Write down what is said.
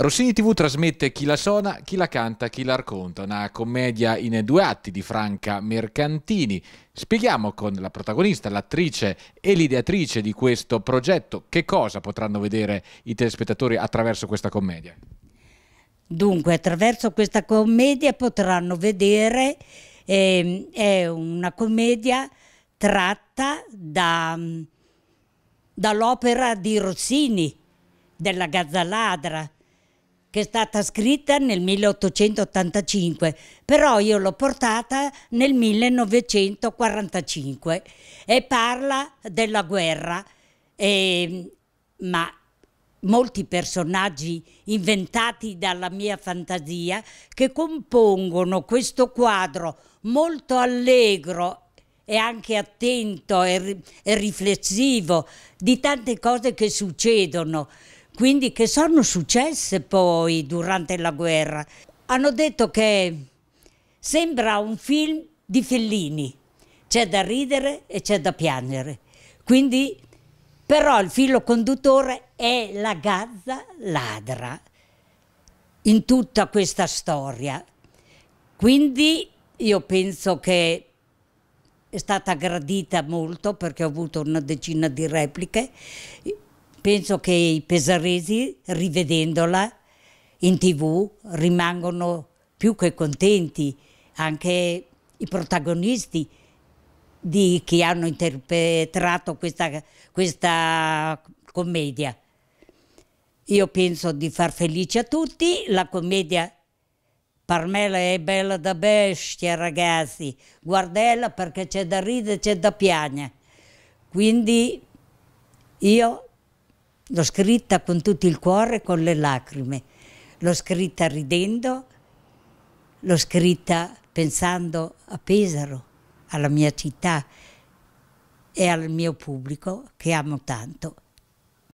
Rossini TV trasmette Chi la suona, chi la canta, chi la racconta, una commedia in due atti di Franca Mercantini. Spieghiamo con la protagonista, l'attrice e l'ideatrice di questo progetto che cosa potranno vedere i telespettatori attraverso questa commedia. Dunque, attraverso questa commedia potranno vedere, eh, è una commedia tratta da, dall'opera di Rossini, della Gazzaladra, che è stata scritta nel 1885, però io l'ho portata nel 1945 e parla della guerra, e, ehm, ma molti personaggi inventati dalla mia fantasia che compongono questo quadro molto allegro e anche attento e, e riflessivo di tante cose che succedono quindi che sono successe poi durante la guerra. Hanno detto che sembra un film di Fellini, c'è da ridere e c'è da piangere. Quindi, però il filo conduttore è la Gazza ladra in tutta questa storia. Quindi io penso che è stata gradita molto perché ho avuto una decina di repliche penso che i pesaresi, rivedendola in tv, rimangono più che contenti, anche i protagonisti di chi hanno interpretato questa, questa commedia. Io penso di far felice a tutti, la commedia Parmela è bella da bestia, ragazzi. Guardella perché c'è da ridere, c'è da piangere. Quindi io L'ho scritta con tutto il cuore, e con le lacrime. L'ho scritta ridendo, l'ho scritta pensando a Pesaro, alla mia città e al mio pubblico che amo tanto.